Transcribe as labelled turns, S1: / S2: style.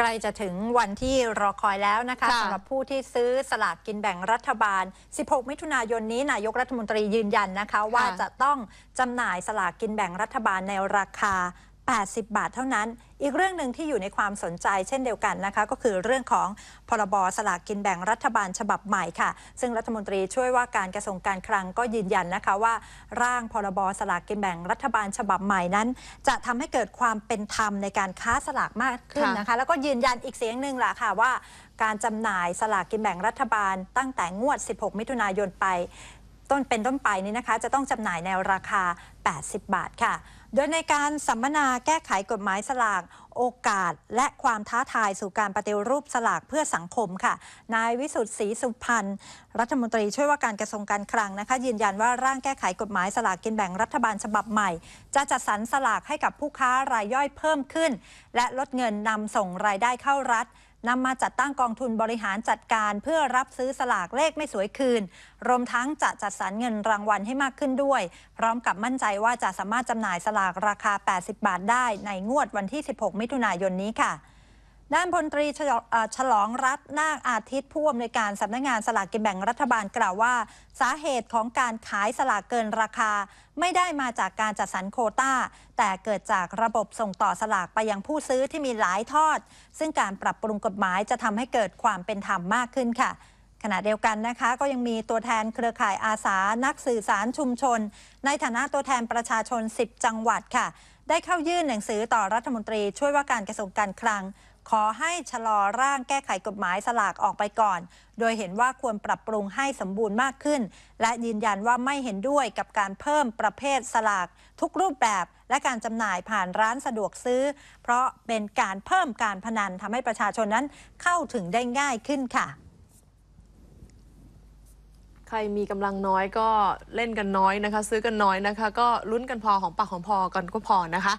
S1: ใกล้จะถึงวันที่รอคอยแล้วนะคะสำหรับผู้ที่ซื้อสลากกินแบ่งรัฐบาล 16 มิถุนายนนี้ นายกรัฐมนตรียืนยันนะคะ ว่าจะต้องจำหน่ายสลากกินแบ่งรัฐบาลในราคา80 บาทเท่านั้น อีกเรื่องหนึ่งที่อยู่ในความสนใจเช่นเดียวกันนะคะ ก็คือเรื่องของพรบสลากกินแบ่งรัฐบาลฉบับใหม่ค่ะ ซึ่งรัฐมนตรีช่วยว่าการกระทรวงการคลังก็ยืนยันนะคะว่าร่างพรบสลากกินแบ่งรัฐบาลฉบับใหม่นั้น จะทำให้เกิดความเป็นธรรมในการค้าสลากมากขึ้นนะคะ แล้วก็ยืนยันอีกเสียงหนึ่งล่ะค่ะว่า การจำหน่ายสลากกินแบ่งรัฐบาลตั้งแต่งวด 16 มิถุนายนไป ต้นเป็นต้นไปนี้นะคะ จะต้องจำหน่ายในราคา 80 บาทค่ะโดยในการสัมมนาแก้ไขกฎหมายสลากโอกาส และความท้าทายสู่การปฏิรูปสลากเพื่อสังคมค่ะ นายวิสุทธิ์ศรีสุพันธ์รัฐมนตรีช่วยว่าการกระทรวงการคลังนะคะ ยืนยันว่าร่างแก้ไขกฎหมายสลากกินแบ่งรัฐบาลฉบับใหม่ จะจัดสรรสลากให้กับผู้ค้ารายย่อยเพิ่มขึ้น และลดเงินนำส่งรายได้เข้ารัฐนำมาจัดตั้งกองทุนบริหารจัดการ เพื่อรับซื้อสลากเลขไม่สวยคืน รวมทั้งจะจัดสรรเงินรางวัลให้มากขึ้นด้วย พร้อมกับมั่นใจว่าจะสามารถจำหน่ายสลากราคา 80 บาทได้ ในงวดวันที่ 16 มิถุนายนนี้ค่ะด้านพลตรีฉลองรัฐนาคอาทิตย์ผู้อำนวยการสำนักงงานสลากกินแบ่งรัฐบาลกล่าวว่า สาเหตุของการขายสลากเกินราคาไม่ได้มาจากการจัดสรรโคตา้า แต่เกิดจากระบบส่งต่อสลากไปยังผู้ซื้อที่มีหลายทอด ซึ่งการปรับปรุงกฎหมายจะทำให้เกิดความเป็นธรรมมากขึ้นค่ะ ขณะเดียวกันนะคะ ก็ยังมีตัวแทนเครือข่ายอาสานักสื่อสารชุมชน ในฐานะตัวแทนประชาชน10จังหวัดค่ะได้เข้ายื่นหนังสือต่อรัฐมนตรีช่วยว่าการกระทรวงการคลัง ขอให้ชะลอร่างแก้ไขกฎหมายสลากออกไปก่อน โดยเห็นว่าควรปรับปรุงให้สมบูรณ์มากขึ้น และยืนยันว่าไม่เห็นด้วยกับการเพิ่มประเภทสลาก ทุกรูปแบบและการจำหน่ายผ่านร้านสะดวกซื้อ เพราะเป็นการเพิ่มการพนันทำให้ประชาชนนั้นเข้าถึงได้ง่ายขึ้นค่ะใครมีกำลังน้อยก็เล่นกันน้อยนะคะ ซื้อกันน้อยนะคะ ก็ลุ้นกันพอของปากของพอกันก็พอนะคะ